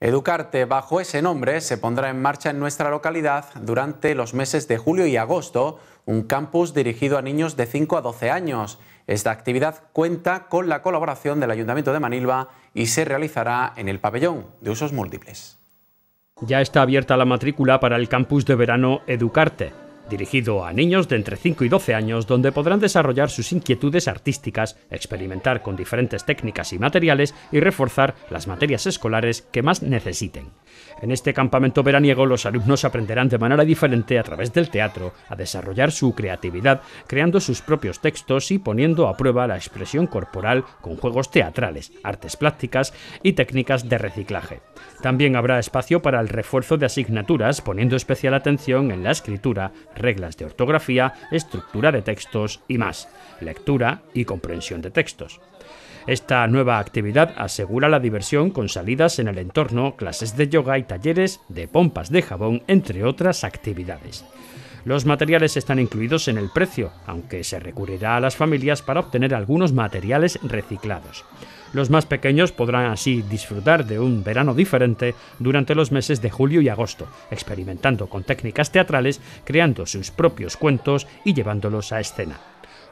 Educarte bajo ese nombre se pondrá en marcha en nuestra localidad durante los meses de julio y agosto, un campus dirigido a niños de 5 a 12 años. Esta actividad cuenta con la colaboración del Ayuntamiento de Manilva y se realizará en el pabellón de usos múltiples. Ya está abierta la matrícula para el campus de verano Educarte dirigido a niños de entre 5 y 12 años donde podrán desarrollar sus inquietudes artísticas, experimentar con diferentes técnicas y materiales y reforzar las materias escolares que más necesiten. En este campamento veraniego los alumnos aprenderán de manera diferente a través del teatro a desarrollar su creatividad, creando sus propios textos y poniendo a prueba la expresión corporal con juegos teatrales, artes plásticas y técnicas de reciclaje. También habrá espacio para el refuerzo de asignaturas poniendo especial atención en la escritura, reglas de ortografía, estructura de textos y más, lectura y comprensión de textos. Esta nueva actividad asegura la diversión con salidas en el entorno, clases de yoga y talleres de pompas de jabón, entre otras actividades. Los materiales están incluidos en el precio, aunque se recurrirá a las familias para obtener algunos materiales reciclados. Los más pequeños podrán así disfrutar de un verano diferente durante los meses de julio y agosto, experimentando con técnicas teatrales, creando sus propios cuentos y llevándolos a escena.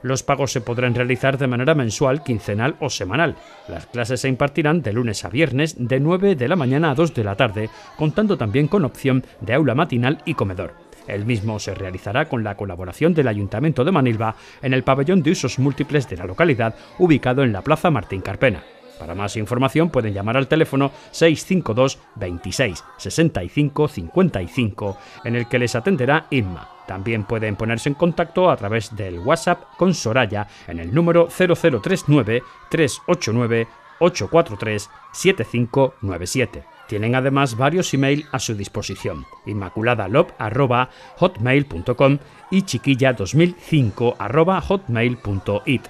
Los pagos se podrán realizar de manera mensual, quincenal o semanal. Las clases se impartirán de lunes a viernes de 9 de la mañana a 2 de la tarde, contando también con opción de aula matinal y comedor. El mismo se realizará con la colaboración del Ayuntamiento de Manilva en el pabellón de usos múltiples de la localidad, ubicado en la Plaza Martín Carpena. Para más información pueden llamar al teléfono 652 26 65 55 en el que les atenderá Inma. También pueden ponerse en contacto a través del WhatsApp con Soraya en el número 0039 389 843 7597. Tienen además varios email a su disposición, inmaculadalob.hotmail.com y chiquilla2005.hotmail.it.